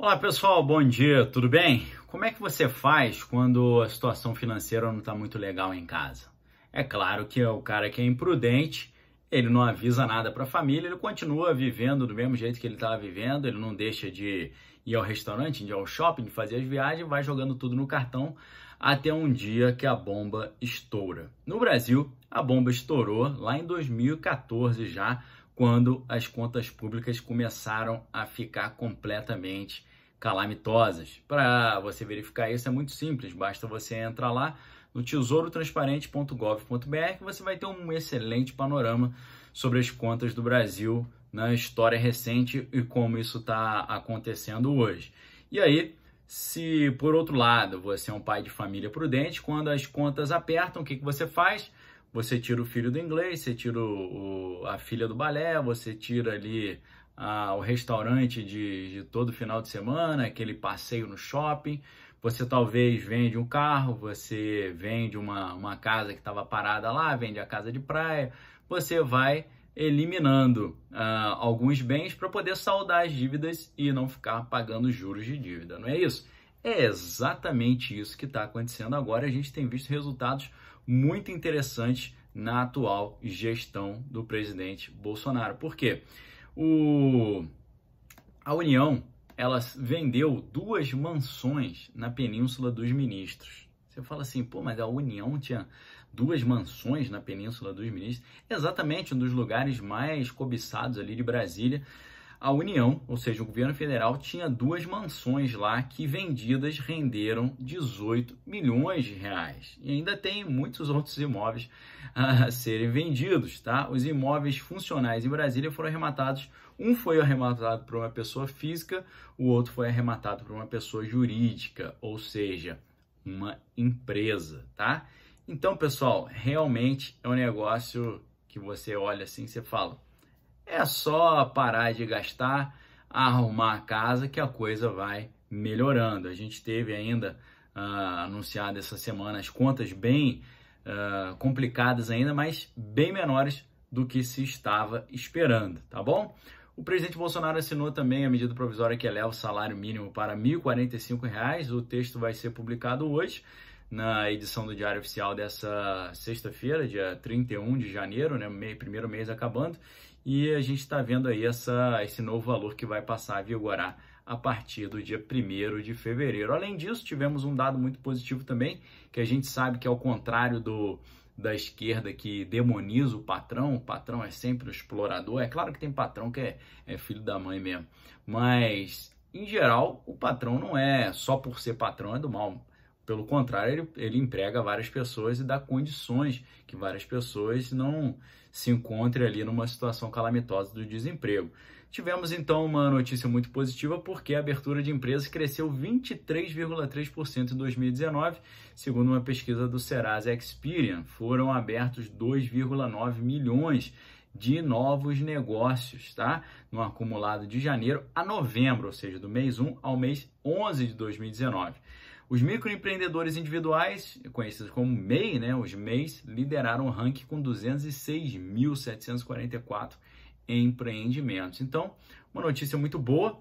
Olá pessoal, bom dia, tudo bem? Como é que você faz quando a situação financeira não está muito legal em casa? É claro que o cara que é imprudente, ele não avisa nada para a família, ele continua vivendo do mesmo jeito que ele estava vivendo, ele não deixa de ir ao restaurante, de ir ao shopping, de fazer as viagens, vai jogando tudo no cartão até um dia que a bomba estoura. No Brasil, a bomba estourou lá em 2014 já, quando as contas públicas começaram a ficar completamente calamitosas. Para você verificar isso é muito simples, basta você entrar lá no tesourotransparente.gov.br, você vai ter um excelente panorama sobre as contas do Brasil na história recente e como isso está acontecendo hoje. E aí, se por outro lado você é um pai de família prudente, quando as contas apertam, o que, que você faz? Você tira o filho do inglês, você tira o, o, a filha do balé, você tira ali o restaurante de, de todo final de semana, aquele passeio no shopping. Você talvez vende um carro, você vende uma, uma casa que estava parada lá, vende a casa de praia. Você vai eliminando ah, alguns bens para poder saldar as dívidas e não ficar pagando juros de dívida, não é isso? É exatamente isso que está acontecendo agora. A gente tem visto resultados muito interessantes na atual gestão do presidente Bolsonaro. Por quê? O... A União ela vendeu duas mansões na Península dos Ministros. Você fala assim, pô, mas a União tinha duas mansões na Península dos Ministros, exatamente um dos lugares mais cobiçados ali de Brasília a União, ou seja, o governo federal, tinha duas mansões lá que vendidas renderam 18 milhões de reais. E ainda tem muitos outros imóveis ah, a serem vendidos, tá? Os imóveis funcionais em Brasília foram arrematados. Um foi arrematado por uma pessoa física, o outro foi arrematado por uma pessoa jurídica, ou seja, uma empresa, tá? Então, pessoal, realmente é um negócio que você olha assim e você fala, é só parar de gastar, arrumar a casa que a coisa vai melhorando. A gente teve ainda uh, anunciado essa semana as contas bem uh, complicadas ainda, mas bem menores do que se estava esperando, tá bom? O presidente Bolsonaro assinou também a medida provisória que eleva o salário mínimo para R$ 1.045. O texto vai ser publicado hoje na edição do Diário Oficial dessa sexta-feira, dia 31 de janeiro, né, primeiro mês acabando, e a gente está vendo aí essa, esse novo valor que vai passar a vigorar a partir do dia 1 de fevereiro. Além disso, tivemos um dado muito positivo também, que a gente sabe que ao contrário do da esquerda que demoniza o patrão, o patrão é sempre o explorador. É claro que tem patrão que é, é filho da mãe mesmo, mas em geral o patrão não é só por ser patrão é do mal. Pelo contrário, ele, ele emprega várias pessoas e dá condições que várias pessoas não se encontrem ali numa situação calamitosa do desemprego. Tivemos então uma notícia muito positiva porque a abertura de empresas cresceu 23,3% em 2019, segundo uma pesquisa do Serasa Experian. Foram abertos 2,9 milhões de novos negócios, tá? No acumulado de janeiro a novembro, ou seja, do mês 1 ao mês 11 de 2019. Os microempreendedores individuais, conhecidos como MEI, né, os MEIs, lideraram o ranking com 206.744 empreendimentos. Então, uma notícia muito boa.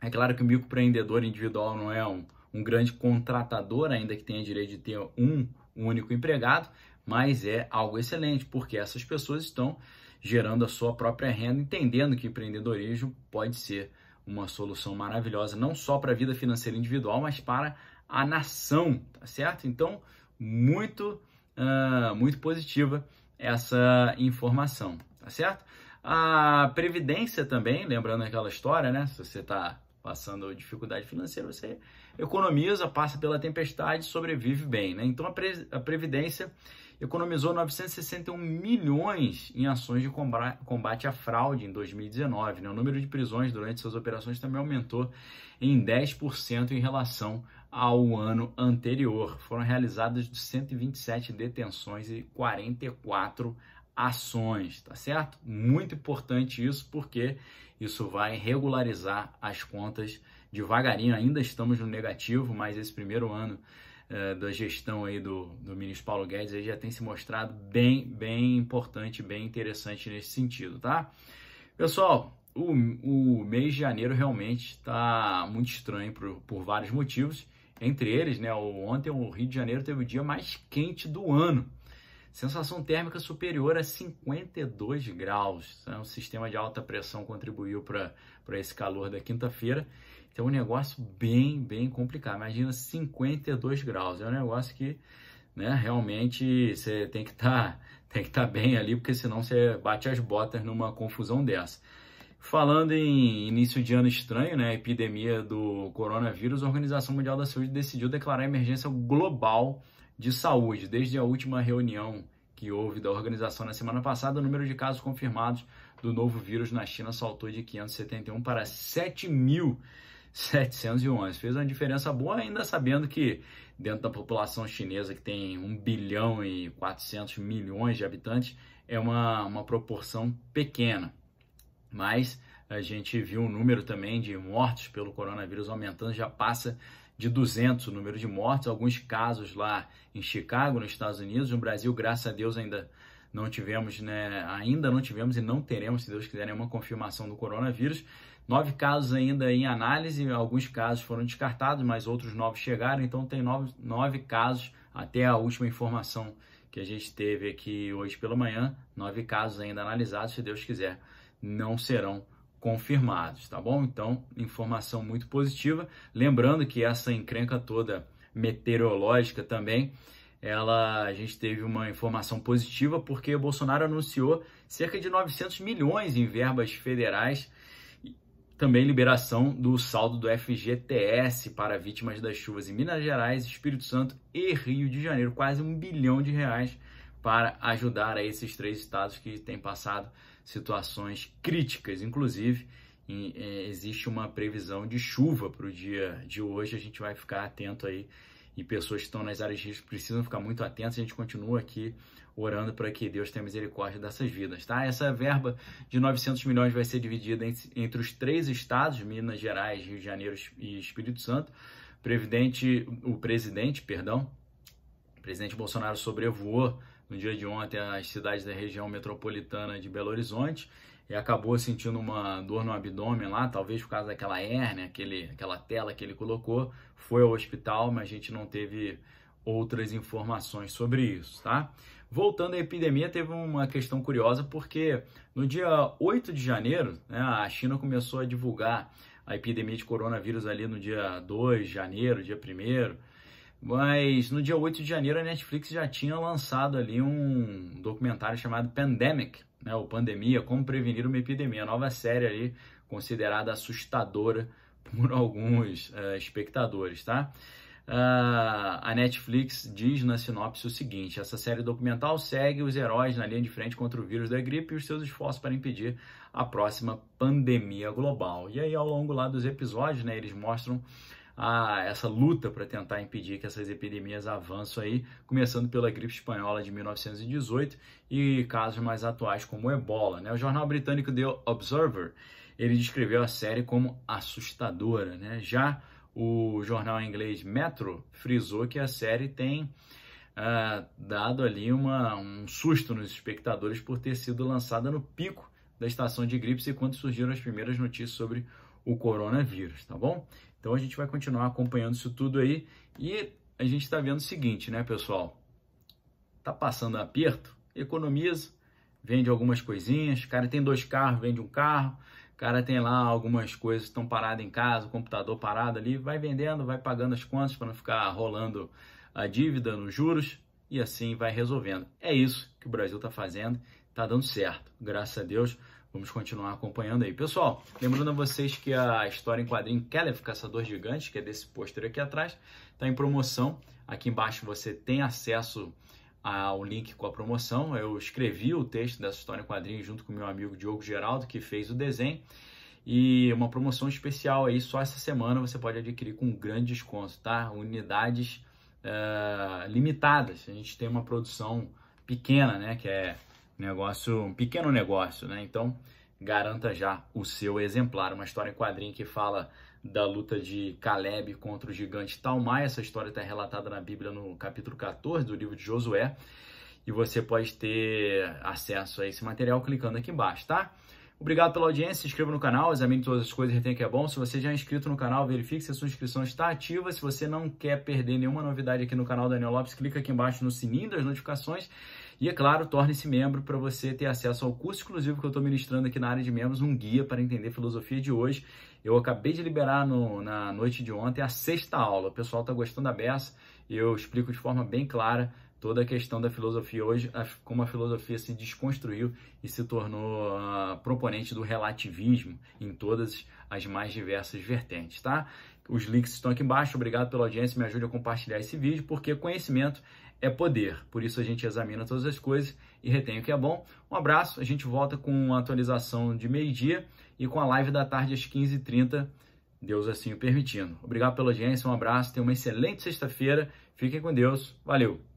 É claro que o microempreendedor individual não é um, um grande contratador, ainda que tenha direito de ter um único empregado, mas é algo excelente, porque essas pessoas estão gerando a sua própria renda, entendendo que empreendedorismo pode ser uma solução maravilhosa, não só para a vida financeira individual, mas para a nação, tá certo? Então, muito, uh, muito positiva essa informação, tá certo? A Previdência também, lembrando aquela história, né? Se você está passando dificuldade financeira, você economiza, passa pela tempestade, sobrevive bem, né? Então, a, Pre a Previdência economizou 961 milhões em ações de combate à fraude em 2019. Né? O número de prisões durante suas operações também aumentou em 10% em relação ao ano anterior. Foram realizadas 127 detenções e 44 ações, tá certo? Muito importante isso porque isso vai regularizar as contas devagarinho. Ainda estamos no negativo, mas esse primeiro ano eh, da gestão aí do, do ministro Paulo Guedes aí já tem se mostrado bem, bem importante, bem interessante nesse sentido, tá? Pessoal, o, o mês de janeiro realmente está muito estranho por, por vários motivos entre eles, né, ontem o Rio de Janeiro teve o dia mais quente do ano. Sensação térmica superior a 52 graus. Então, é o sistema de alta pressão contribuiu para esse calor da quinta-feira. Então, é um negócio bem, bem complicado. Imagina 52 graus. É um negócio que né, realmente você tem que estar tá, tem que estar tá bem ali, porque senão você bate as botas numa confusão dessa. Falando em início de ano estranho, né, a epidemia do coronavírus, a Organização Mundial da Saúde decidiu declarar emergência global de saúde. Desde a última reunião que houve da organização na semana passada, o número de casos confirmados do novo vírus na China saltou de 571 para 7.711. Fez uma diferença boa, ainda sabendo que dentro da população chinesa, que tem 1 bilhão e 400 milhões de habitantes, é uma, uma proporção pequena mas a gente viu o um número também de mortes pelo coronavírus aumentando, já passa de 200 o número de mortes, alguns casos lá em Chicago, nos Estados Unidos, no Brasil, graças a Deus ainda não tivemos, né, ainda não tivemos e não teremos, se Deus quiser, nenhuma confirmação do coronavírus. Nove casos ainda em análise, alguns casos foram descartados, mas outros nove chegaram, então tem nove, nove casos até a última informação que a gente teve aqui hoje pela manhã, nove casos ainda analisados, se Deus quiser, não serão confirmados, tá bom? Então, informação muito positiva. Lembrando que essa encrenca toda meteorológica também, ela a gente teve uma informação positiva porque o Bolsonaro anunciou cerca de 900 milhões em verbas federais também liberação do saldo do FGTS para vítimas das chuvas em Minas Gerais, Espírito Santo e Rio de Janeiro, quase um bilhão de reais para ajudar a esses três estados que têm passado situações críticas, inclusive eh, existe uma previsão de chuva para o dia de hoje. A gente vai ficar atento aí e pessoas que estão nas áreas de risco precisam ficar muito atentas. A gente continua aqui orando para que Deus tenha misericórdia dessas vidas, tá? Essa verba de 900 milhões vai ser dividida entre os três estados, Minas Gerais, Rio de Janeiro e Espírito Santo. Previdente, o presidente, perdão, o presidente Bolsonaro sobrevoou no dia de ontem as cidades da região metropolitana de Belo Horizonte e acabou sentindo uma dor no abdômen lá, talvez por causa daquela hérnia, aquele, aquela tela que ele colocou, foi ao hospital, mas a gente não teve outras informações sobre isso, tá? Voltando à epidemia, teve uma questão curiosa, porque no dia 8 de janeiro, né, a China começou a divulgar a epidemia de coronavírus ali no dia 2 de janeiro, dia 1 mas no dia 8 de janeiro a Netflix já tinha lançado ali um documentário chamado Pandemic, né, o Pandemia, Como Prevenir uma Epidemia, nova série ali considerada assustadora por alguns uh, espectadores, tá? Uh, a Netflix diz na sinopse o seguinte: essa série documental segue os heróis na linha de frente contra o vírus da gripe e os seus esforços para impedir a próxima pandemia global. E aí, ao longo lá dos episódios, né, eles mostram a essa luta para tentar impedir que essas epidemias avançam aí, começando pela gripe espanhola de 1918 e casos mais atuais como o ebola. Né? O jornal britânico The Observer ele descreveu a série como assustadora. Né? Já o jornal inglês Metro frisou que a série tem ah, dado ali uma, um susto nos espectadores por ter sido lançada no pico da estação de gripe e quando surgiram as primeiras notícias sobre o coronavírus, tá bom? Então a gente vai continuar acompanhando isso tudo aí e a gente está vendo o seguinte, né, pessoal? Tá passando aperto, economiza, vende algumas coisinhas, cara tem dois carros, vende um carro, cara tem lá algumas coisas que estão paradas em casa, o computador parado ali, vai vendendo, vai pagando as contas para não ficar rolando a dívida nos juros e assim vai resolvendo. É isso que o Brasil está fazendo, está dando certo, graças a Deus. Vamos continuar acompanhando aí. Pessoal, lembrando a vocês que a história em quadrinho Kelef, Caçador Gigante, que é desse pôster aqui atrás, está em promoção. Aqui embaixo você tem acesso ao link com a promoção. Eu escrevi o texto dessa história em quadrinho junto com meu amigo Diogo Geraldo, que fez o desenho. E uma promoção especial aí, só essa semana você pode adquirir com um grande desconto, tá? Unidades uh, limitadas. A gente tem uma produção pequena, né? Que é Negócio, um pequeno negócio, né? Então, garanta já o seu exemplar. Uma história em quadrinho que fala da luta de Caleb contra o gigante Talmai. Essa história está relatada na Bíblia no capítulo 14 do livro de Josué. E você pode ter acesso a esse material clicando aqui embaixo, tá? Obrigado pela audiência, se inscreva no canal, examine todas as coisas, tem que é bom. Se você já é inscrito no canal, verifique se a sua inscrição está ativa. Se você não quer perder nenhuma novidade aqui no canal Daniel Lopes, clica aqui embaixo no sininho das notificações e, é claro, torne-se membro para você ter acesso ao curso exclusivo que eu estou ministrando aqui na área de membros, um guia para entender filosofia de hoje. Eu acabei de liberar no, na noite de ontem a sexta aula. O pessoal está gostando da beça e eu explico de forma bem clara toda a questão da filosofia hoje, como a filosofia se desconstruiu e se tornou uh, proponente do relativismo em todas as mais diversas vertentes, tá? Os links estão aqui embaixo. Obrigado pela audiência, me ajude a compartilhar esse vídeo, porque conhecimento é poder. Por isso a gente examina todas as coisas e retém o que é bom. Um abraço, a gente volta com a atualização de meio-dia e com a live da tarde às 15h30, Deus assim o permitindo. Obrigado pela audiência, um abraço, tenha uma excelente sexta-feira, fiquem com Deus, valeu!